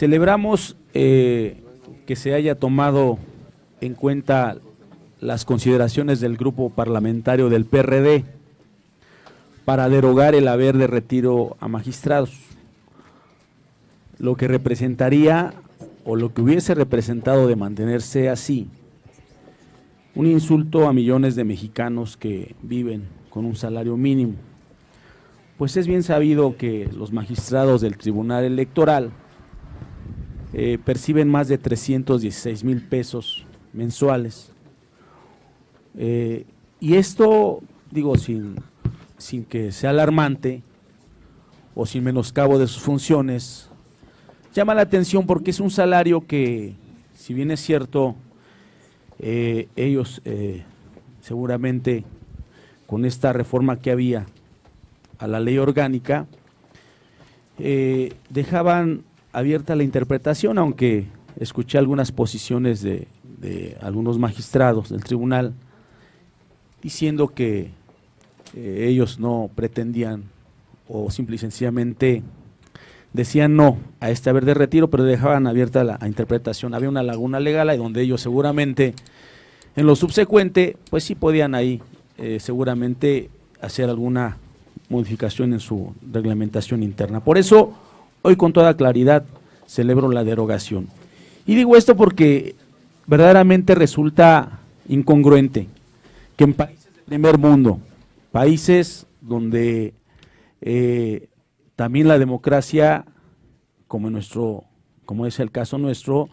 Celebramos eh, que se haya tomado en cuenta las consideraciones del grupo parlamentario del PRD para derogar el haber de retiro a magistrados, lo que representaría o lo que hubiese representado de mantenerse así, un insulto a millones de mexicanos que viven con un salario mínimo. Pues es bien sabido que los magistrados del Tribunal Electoral eh, perciben más de 316 mil pesos mensuales. Eh, y esto, digo, sin, sin que sea alarmante o sin menoscabo de sus funciones, llama la atención porque es un salario que, si bien es cierto, eh, ellos seguramente con esta reforma que había a la ley orgánica, dejaban abierta la interpretación, aunque escuché algunas posiciones de, algunos magistrados del tribunal diciendo que eh, ellos no pretendían o simple y sencillamente decían no a este haber de retiro, pero dejaban abierta la interpretación. Había una laguna legal ahí donde ellos seguramente en lo subsecuente, pues sí podían ahí eh, seguramente hacer alguna modificación en su reglamentación interna. Por eso Hoy con toda claridad celebro la derogación. Y digo esto porque verdaderamente resulta incongruente que en países del primer mundo, países donde eh, también la democracia, como, nuestro, como es el caso nuestro,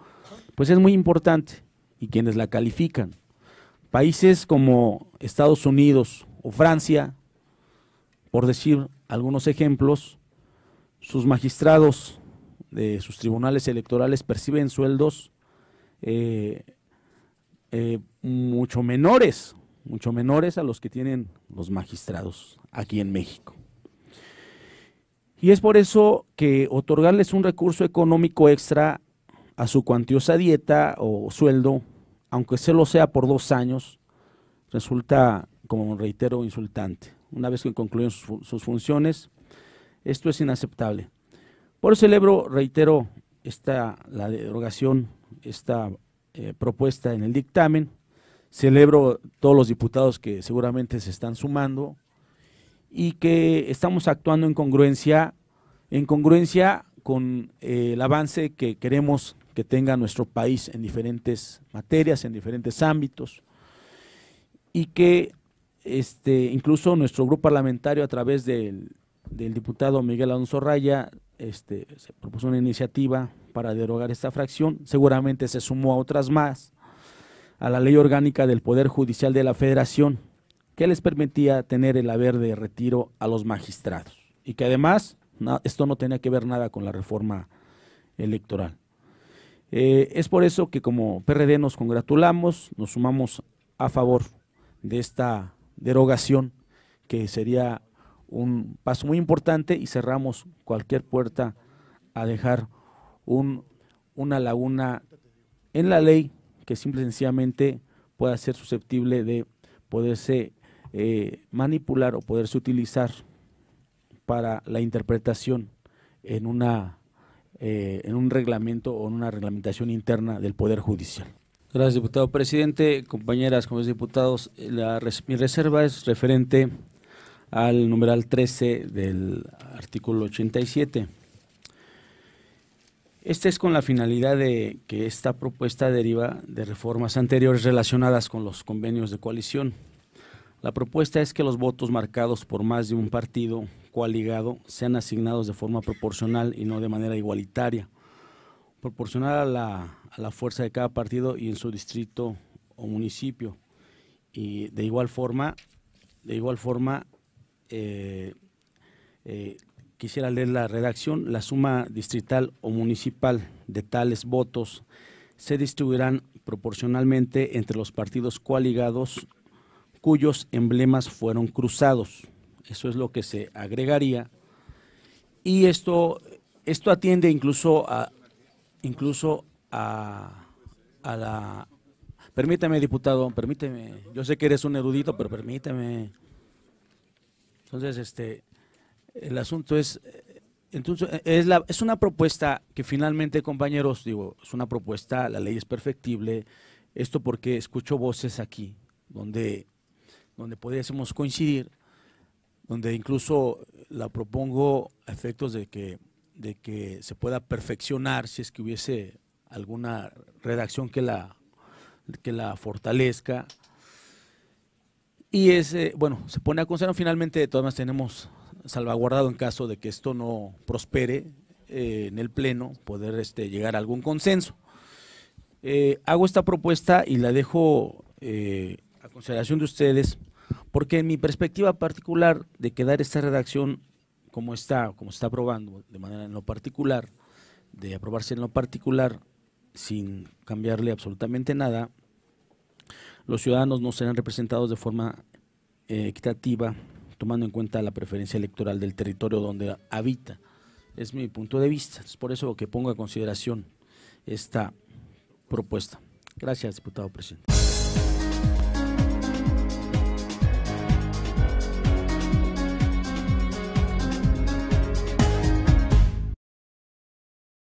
pues es muy importante y quienes la califican. Países como Estados Unidos o Francia, por decir algunos ejemplos, sus magistrados de sus tribunales electorales perciben sueldos eh, eh, mucho menores, mucho menores a los que tienen los magistrados aquí en México. Y es por eso que otorgarles un recurso económico extra a su cuantiosa dieta o sueldo, aunque se lo sea por dos años, resulta, como reitero, insultante. Una vez que concluyen sus funciones, esto es inaceptable. Por eso celebro, reitero, esta, la derogación, esta eh, propuesta en el dictamen. Celebro todos los diputados que seguramente se están sumando y que estamos actuando en congruencia, en congruencia con eh, el avance que queremos que tenga nuestro país en diferentes materias, en diferentes ámbitos, y que este, incluso nuestro grupo parlamentario a través del del diputado Miguel Alonso Raya, este, se propuso una iniciativa para derogar esta fracción, seguramente se sumó a otras más, a la ley orgánica del Poder Judicial de la Federación, que les permitía tener el haber de retiro a los magistrados, y que además esto no tenía que ver nada con la reforma electoral. Eh, es por eso que como PRD nos congratulamos, nos sumamos a favor de esta derogación que sería un paso muy importante y cerramos cualquier puerta a dejar un, una laguna en la ley que simple y sencillamente pueda ser susceptible de poderse eh, manipular o poderse utilizar para la interpretación en una eh, en un reglamento o en una reglamentación interna del poder judicial. Gracias, diputado presidente, compañeras, compañeros diputados. mi reserva es referente al numeral 13 del artículo 87. Este es con la finalidad de que esta propuesta deriva de reformas anteriores relacionadas con los convenios de coalición. La propuesta es que los votos marcados por más de un partido coaligado sean asignados de forma proporcional y no de manera igualitaria, proporcional a la, a la fuerza de cada partido y en su distrito o municipio. Y de igual forma, de igual forma eh, eh, quisiera leer la redacción, la suma distrital o municipal de tales votos se distribuirán proporcionalmente entre los partidos coaligados cuyos emblemas fueron cruzados. Eso es lo que se agregaría. Y esto, esto atiende incluso a incluso a, a la permítame diputado, permíteme, yo sé que eres un erudito, pero permíteme. Entonces, este, el asunto es, eh, entonces, eh, es, una propuesta que finalmente, compañeros, digo, es una propuesta, la ley es perfectible, esto porque escucho voces aquí, donde, donde podríamos coincidir, donde incluso la propongo a efectos de que, de que se pueda perfeccionar si es que hubiese alguna redacción que la, que la fortalezca, y es, eh, bueno, se pone a considerar Finalmente, de todas maneras, tenemos salvaguardado en caso de que esto no prospere eh, en el Pleno, poder este, llegar a algún consenso. Eh, hago esta propuesta y la dejo a consideración de ustedes, porque en mi perspectiva particular de quedar esta redacción como está, como está aprobando, de manera en lo particular, de aprobarse en lo particular, sin cambiarle absolutamente nada, los ciudadanos no serán representados de forma eh, equitativa, tomando en cuenta la preferencia electoral del territorio donde habita. Es mi punto de vista. Es por eso que pongo a consideración esta propuesta. Gracias, diputado presidente.